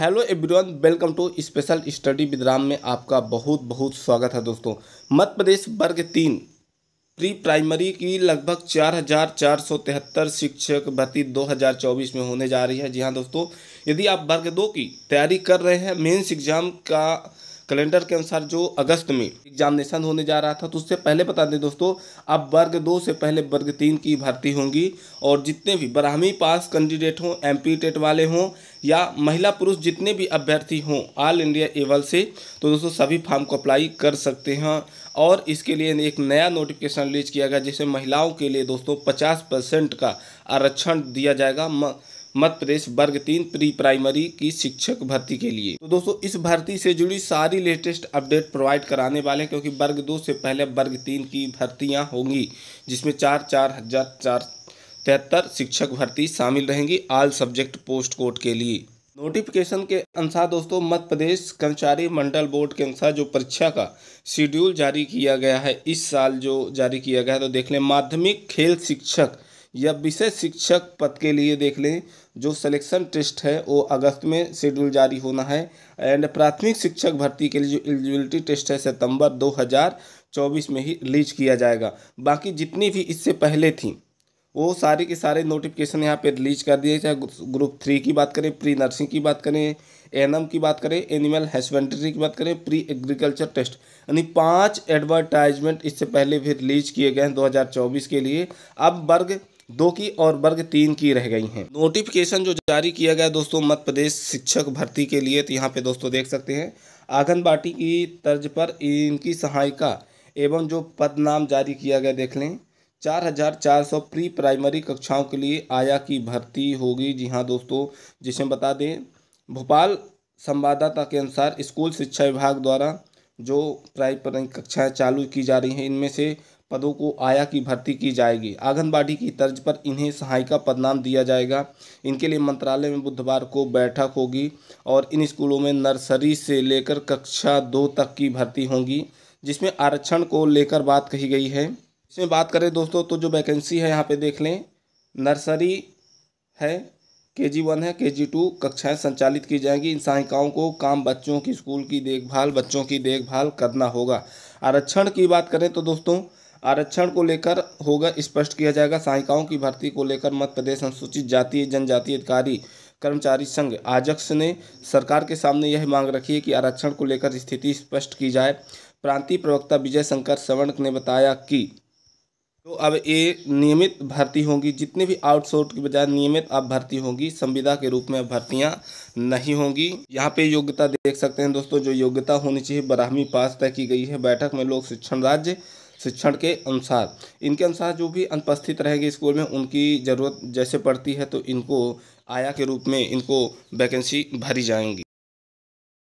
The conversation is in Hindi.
hello everyone welcome to special study with Ram में आपका बहुत बहुत स्वागत है दोस्तों मध्य प्रदेश वर्ग तीन प्री प्राइमरी की लगभग चार हजार चार सौ तिहत्तर शिक्षक भर्ती दो हज़ार चौबीस में होने जा रही है जी हाँ दोस्तों यदि आप वर्ग दो की तैयारी कर रहे हैं मेंस एग्ज़ाम का कैलेंडर के अनुसार जो अगस्त में एग्जामिनेशन होने जा रहा था तो उससे पहले बता दें दोस्तों अब वर्ग दो से पहले वर्ग तीन की भर्ती होंगी और जितने भी ब्राह्मी पास कैंडिडेट हों एम टेट वाले हों या महिला पुरुष जितने भी अभ्यर्थी हों ऑल इंडिया एवल से तो दोस्तों सभी फॉर्म को अप्लाई कर सकते हैं और इसके लिए एक नया नोटिफिकेशन रिलीज किया गया जिसमें महिलाओं के लिए दोस्तों पचास परसेंट का आरक्षण दिया जाएगा मध्य प्रदेश वर्ग तीन प्री प्राइमरी की शिक्षक भर्ती के लिए तो दोस्तों इस भर्ती से जुड़ी सारी लेटेस्ट अपडेट प्रोवाइड कराने वाले हैं क्योंकि वर्ग दो से पहले वर्ग तीन की भर्तियां होंगी जिसमें चार चार हजार चार तिहत्तर शिक्षक भर्ती शामिल रहेंगी ऑल सब्जेक्ट पोस्ट कोड के लिए नोटिफिकेशन के अनुसार दोस्तों मध्य प्रदेश कर्मचारी मंडल बोर्ड के अनुसार जो परीक्षा का शेड्यूल जारी किया गया है इस साल जो जारी किया गया है तो देख लें माध्यमिक खेल शिक्षक या विशेष शिक्षक पद के लिए देख लें जो सिलेक्शन टेस्ट है वो अगस्त में शेड्यूल जारी होना है एंड प्राथमिक शिक्षक भर्ती के लिए जो एलिजिबिलिटी टेस्ट है सितंबर 2024 में ही रिलीज किया जाएगा बाकी जितनी भी इससे पहले थी वो सारे के सारे नोटिफिकेशन यहाँ पे रिलीज कर दिए चाहे ग्रुप थ्री की बात करें प्री नर्सिंग की बात करें एनम की बात करें एनिमल हस्बेंड्री की बात करें प्री एग्रीकल्चर टेस्ट यानी पांच एडवर्टाइजमेंट इससे पहले भी रिलीज किए गए हैं 2024 के लिए अब वर्ग दो की और वर्ग तीन की रह गई हैं नोटिफिकेशन जो जारी किया गया दोस्तों मध्य प्रदेश शिक्षक भर्ती के लिए तो यहाँ पे दोस्तों देख सकते हैं आंगनबाड़ी की तर्ज पर इनकी सहायिका एवं जो पद नाम जारी किया गया देख लें चार हज़ार चार सौ प्री प्राइमरी कक्षाओं के लिए आया की भर्ती होगी जी हाँ दोस्तों जिसे बता दें भोपाल संवाददाता के अनुसार स्कूल शिक्षा विभाग द्वारा जो प्राय कक्षाएँ चालू की जा रही हैं इनमें से पदों को आया की भर्ती की जाएगी आंगनबाड़ी की तर्ज पर इन्हें सहायिका पद नाम दिया जाएगा इनके लिए मंत्रालय में बुधवार को बैठक होगी और इन स्कूलों में नर्सरी से लेकर कक्षा दो तक की भर्ती होंगी जिसमें आरक्षण को लेकर बात कही गई है इसमें बात करें दोस्तों तो जो वैकेंसी है यहाँ पर देख लें नर्सरी है के जी वन है के जी टू कक्षाएँ संचालित की जाएंगी इन सहायिकाओं को काम बच्चों की स्कूल की देखभाल बच्चों की देखभाल करना होगा आरक्षण की बात करें तो दोस्तों आरक्षण को लेकर होगा स्पष्ट किया जाएगा सहायिकाओं की भर्ती को लेकर मध्य प्रदेश अनुसूचित जाति जनजाति अधिकारी कर्मचारी संघ आजक्स ने सरकार के सामने यह मांग रखी है कि आरक्षण को लेकर स्थिति स्पष्ट की जाए प्रांतीय प्रवक्ता विजय शंकर सवर्ण ने बताया कि तो अब ये नियमित भर्ती होंगी जितनी भी आउटसोर्ट की बजाय नियमित आप भर्ती होंगी संविदा के रूप में भर्तियां नहीं होंगी यहाँ पे योग्यता देख सकते हैं दोस्तों जो योग्यता होनी चाहिए बारहवीं पास तय की गई है बैठक में लोग शिक्षण राज्य शिक्षण के अनुसार इनके अनुसार जो भी अनुपस्थित रहेंगे स्कूल में उनकी ज़रूरत जैसे पड़ती है तो इनको आया के रूप में इनको वैकेंसी भरी जाएंगी